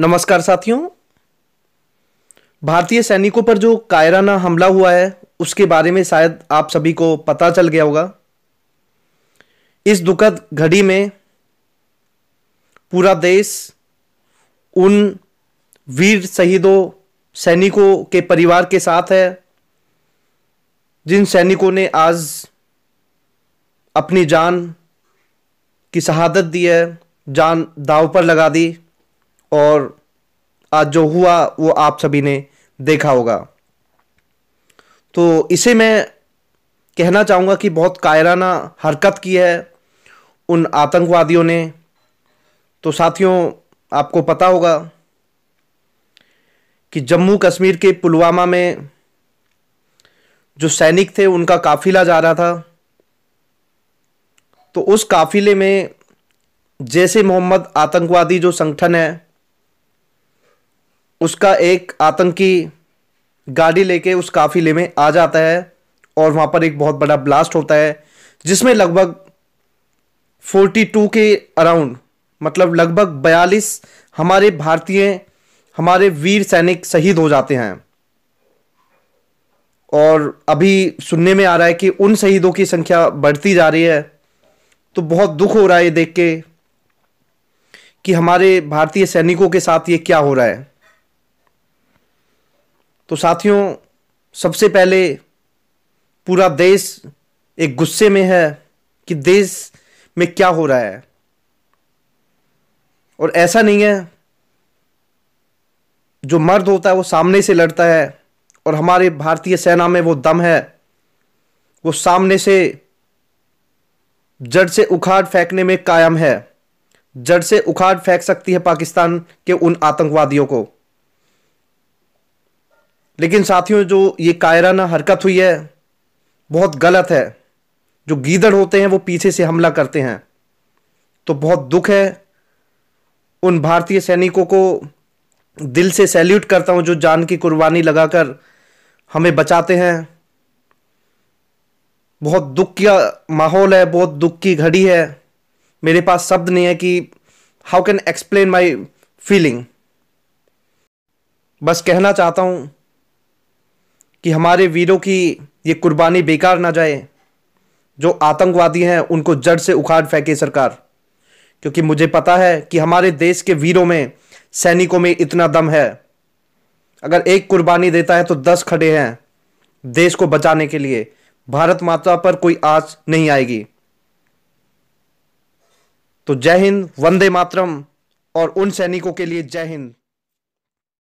नमस्कार साथियों भारतीय सैनिकों पर जो कायराना हमला हुआ है उसके बारे में शायद आप सभी को पता चल गया होगा इस दुखद घड़ी में पूरा देश उन वीर शहीदों सैनिकों के परिवार के साथ है जिन सैनिकों ने आज अपनी जान की शहादत दी है जान दाव पर लगा दी और आज जो हुआ वो आप सभी ने देखा होगा तो इसे मैं कहना चाहूँगा कि बहुत कायराना हरकत की है उन आतंकवादियों ने तो साथियों आपको पता होगा कि जम्मू कश्मीर के पुलवामा में जो सैनिक थे उनका काफिला जा रहा था तो उस काफिले में जैसे मोहम्मद आतंकवादी जो संगठन है उसका एक आतंकी गाड़ी लेके उस काफिले में आ जाता है और वहाँ पर एक बहुत बड़ा ब्लास्ट होता है जिसमें लगभग 42 के अराउंड मतलब लगभग 42 हमारे भारतीय हमारे वीर सैनिक शहीद हो जाते हैं और अभी सुनने में आ रहा है कि उन शहीदों की संख्या बढ़ती जा रही है तो बहुत दुख हो रहा है ये देख के कि हमारे भारतीय सैनिकों के साथ ये क्या हो रहा है तो साथियों सबसे पहले पूरा देश एक गुस्से में है कि देश में क्या हो रहा है और ऐसा नहीं है जो मर्द होता है वो सामने से लड़ता है और हमारे भारतीय सेना में वो दम है वो सामने से जड़ से उखाड़ फेंकने में कायम है जड़ से उखाड़ फेंक सकती है पाकिस्तान के उन आतंकवादियों को लेकिन साथियों जो ये कायराना हरकत हुई है बहुत गलत है जो गीदड़ होते हैं वो पीछे से हमला करते हैं तो बहुत दुख है उन भारतीय सैनिकों को दिल से सैल्यूट करता हूँ जो जान की कुर्बानी लगाकर हमें बचाते हैं बहुत दुख का माहौल है बहुत दुख की घड़ी है मेरे पास शब्द नहीं है कि how can explain my feeling बस कहना चाहता हूँ कि हमारे वीरों की ये कुर्बानी बेकार ना जाए जो आतंकवादी हैं उनको जड़ से उखाड़ फेंके सरकार क्योंकि मुझे पता है कि हमारे देश के वीरों में सैनिकों में इतना दम है अगर एक कुर्बानी देता है तो दस खड़े हैं देश को बचाने के लिए भारत माता पर कोई आज नहीं आएगी तो जय हिंद वंदे मातरम और उन सैनिकों के लिए जय हिंद